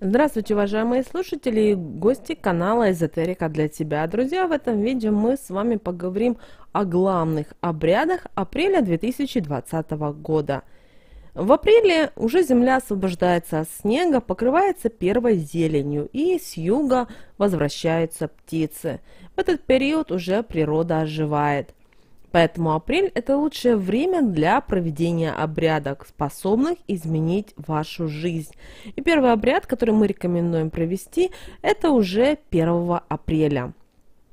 Здравствуйте, уважаемые слушатели и гости канала Эзотерика для тебя. Друзья, в этом видео мы с вами поговорим о главных обрядах апреля 2020 года. В апреле уже земля освобождается от снега, покрывается первой зеленью и с юга возвращаются птицы. В этот период уже природа оживает. Поэтому апрель – это лучшее время для проведения обрядок, способных изменить вашу жизнь. И первый обряд, который мы рекомендуем провести, это уже 1 апреля.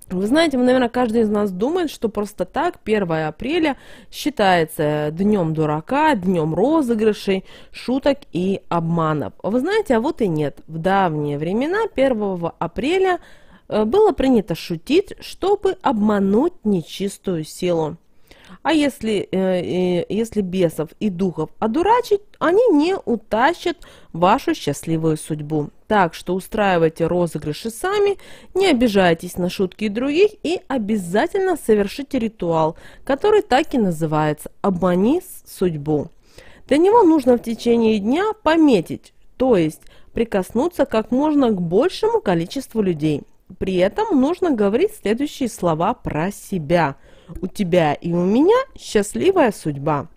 Вы знаете, наверное, каждый из нас думает, что просто так 1 апреля считается днем дурака, днем розыгрышей, шуток и обманов. Вы знаете, а вот и нет. В давние времена 1 апреля – Э, было принято шутить, чтобы обмануть нечистую силу. А если, э, если бесов и духов одурачить, они не утащат вашу счастливую судьбу. Так что устраивайте розыгрыши сами, не обижайтесь на шутки других и обязательно совершите ритуал, который так и называется «Обмани судьбу». Для него нужно в течение дня пометить, то есть прикоснуться как можно к большему количеству людей – при этом нужно говорить следующие слова про себя. У тебя и у меня счастливая судьба.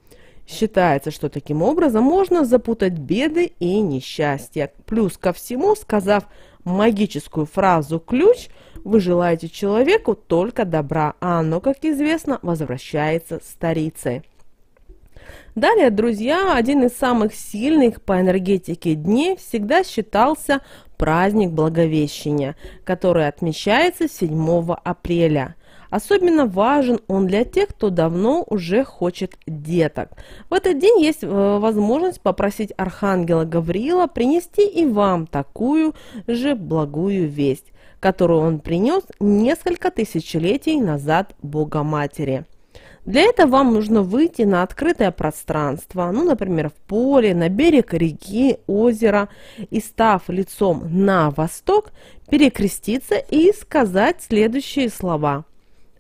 Считается, что таким образом можно запутать беды и несчастья. Плюс ко всему, сказав магическую фразу «ключ», вы желаете человеку только добра, а оно, как известно, возвращается старицей. Далее, друзья, один из самых сильных по энергетике дней всегда считался праздник Благовещения, который отмечается 7 апреля. Особенно важен он для тех, кто давно уже хочет деток. В этот день есть э, возможность попросить Архангела Гавриила принести и вам такую же благую весть, которую он принес несколько тысячелетий назад Богоматери. матери. Для этого вам нужно выйти на открытое пространство, ну, например, в поле, на берег реки, озера, и став лицом на восток, перекреститься и сказать следующие слова.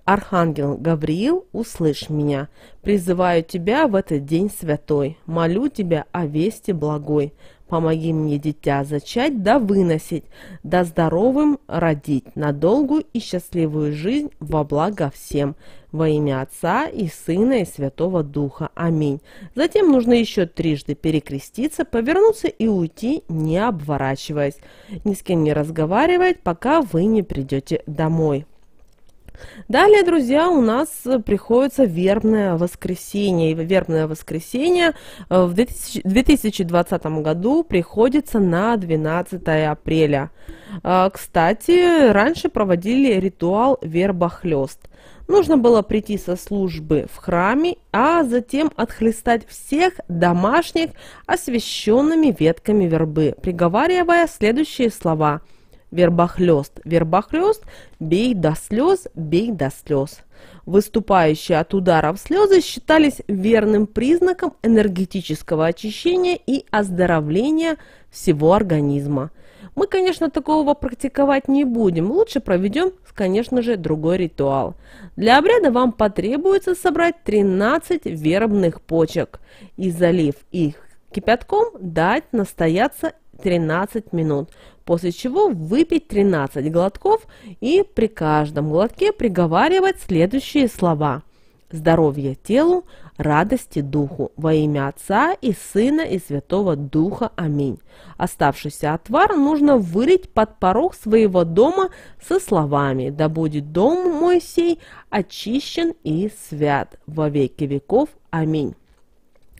Архангел Гавриил, услышь меня, призываю тебя в этот день святой, молю тебя о вести благой, помоги мне дитя зачать да выносить, да здоровым родить на долгую и счастливую жизнь во благо всем. Во имя Отца и Сына и Святого Духа. Аминь. Затем нужно еще трижды перекреститься, повернуться и уйти, не обворачиваясь. Ни с кем не разговаривать, пока вы не придете домой. Далее, друзья, у нас э, приходится вербное воскресенье. И вербное воскресенье э, в 2020 году приходится на 12 апреля. А, кстати, раньше проводили ритуал вербохлёст. Нужно было прийти со службы в храме, а затем отхлестать всех домашних освященными ветками вербы, приговаривая следующие слова – вербахлест, вербахлест, бей до слез, бей до слез. Выступающие от ударов слезы считались верным признаком энергетического очищения и оздоровления всего организма. Мы, конечно, такого практиковать не будем, лучше проведем, конечно же, другой ритуал. Для обряда вам потребуется собрать 13 вербных почек и, залив их кипятком, дать настояться 13 минут, после чего выпить 13 глотков и при каждом глотке приговаривать следующие слова. Здоровья телу, радости духу, во имя Отца и Сына и Святого Духа. Аминь. Оставшийся отвар нужно вылить под порог своего дома со словами «Да будет дом мой сей очищен и свят во веки веков. Аминь».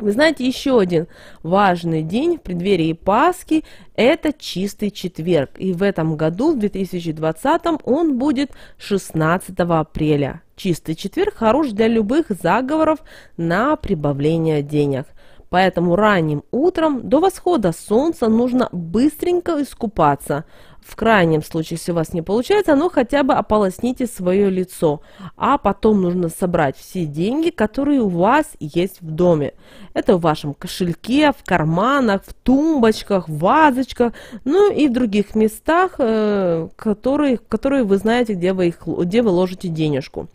Вы знаете, еще один важный день в преддверии Пасхи – это чистый четверг. И в этом году, в 2020, он будет 16 апреля. Чистый четверг хорош для любых заговоров на прибавление денег поэтому ранним утром до восхода солнца нужно быстренько искупаться. В крайнем случае, если у вас не получается, но хотя бы ополосните свое лицо, а потом нужно собрать все деньги, которые у вас есть в доме. Это в вашем кошельке, в карманах, в тумбочках, в вазочках, ну и в других местах, э, которые, которые вы знаете, где вы, их, где вы ложите денежку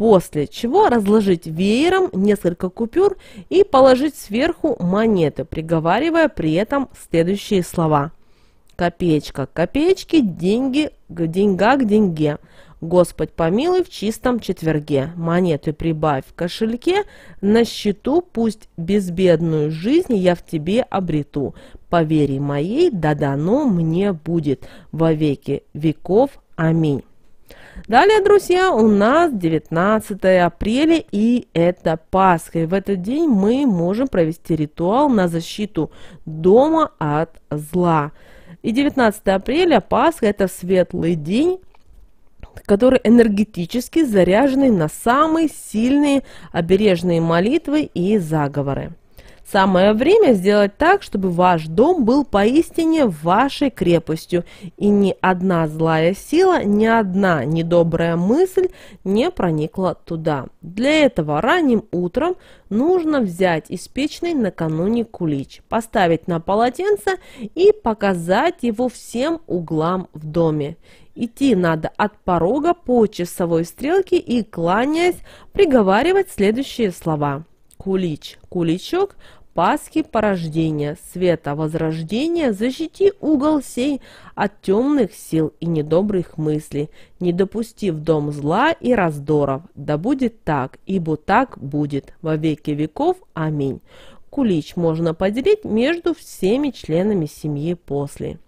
после чего разложить веером несколько купюр и положить сверху монеты, приговаривая при этом следующие слова. Копеечка копеечки, деньги к деньга к деньге. Господь помилуй в чистом четверге. Монеты прибавь в кошельке, на счету пусть безбедную жизнь я в тебе обрету. По моей да дано мне будет во веки веков. Аминь. Далее, друзья, у нас 19 апреля и это Пасха. И в этот день мы можем провести ритуал на защиту дома от зла. И 19 апреля Пасха – это светлый день, который энергетически заряженный на самые сильные обережные молитвы и заговоры. Самое время сделать так, чтобы ваш дом был поистине вашей крепостью, и ни одна злая сила, ни одна недобрая мысль не проникла туда. Для этого ранним утром нужно взять из накануне кулич, поставить на полотенце и показать его всем углам в доме. Идти надо от порога по часовой стрелке и, кланяясь, приговаривать следующие слова. Кулич, куличок, Пасхи порождения, света возрождения, защити угол сей от темных сил и недобрых мыслей, не допустив дом зла и раздоров. Да будет так, ибо так будет во веки веков. Аминь. Кулич можно поделить между всеми членами семьи после.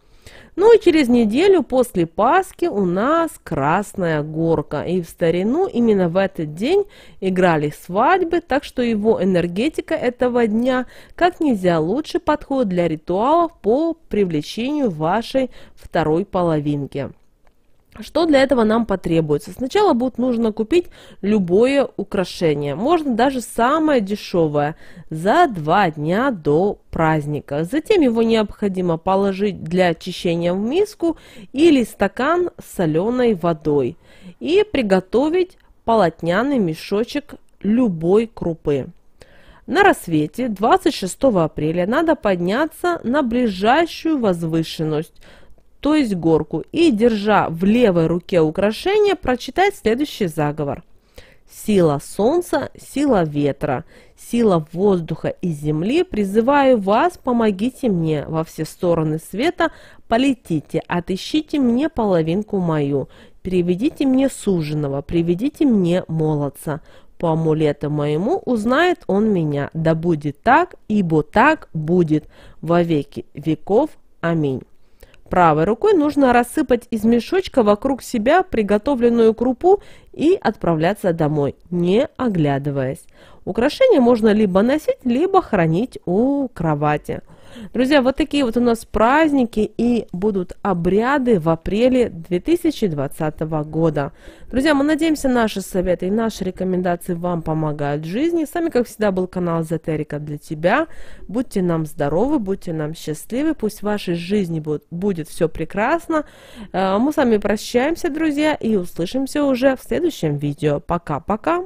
Ну и через неделю после Пасхи у нас Красная Горка. И в старину именно в этот день играли свадьбы, так что его энергетика этого дня как нельзя лучше подходит для ритуалов по привлечению вашей второй половинки. Что для этого нам потребуется? Сначала будет нужно купить любое украшение, можно даже самое дешевое, за два дня до праздника. Затем его необходимо положить для очищения в миску или стакан с соленой водой и приготовить полотняный мешочек любой крупы. На рассвете 26 апреля надо подняться на ближайшую возвышенность – то есть горку, и, держа в левой руке украшение, прочитать следующий заговор. Сила солнца, сила ветра, сила воздуха и земли, призываю вас, помогите мне во все стороны света, полетите, отыщите мне половинку мою, приведите мне суженого, приведите мне молодца. По амулету моему узнает он меня, да будет так, ибо так будет во веки веков. Аминь. Правой рукой нужно рассыпать из мешочка вокруг себя приготовленную крупу и отправляться домой, не оглядываясь. Украшение можно либо носить, либо хранить у кровати. Друзья, вот такие вот у нас праздники и будут обряды в апреле 2020 года. Друзья, мы надеемся, наши советы и наши рекомендации вам помогают в жизни. С вами, как всегда, был канал Эзотерика для тебя. Будьте нам здоровы, будьте нам счастливы, пусть в вашей жизни будет, будет все прекрасно. А мы с вами прощаемся, друзья, и услышимся уже в следующем видео. Пока-пока!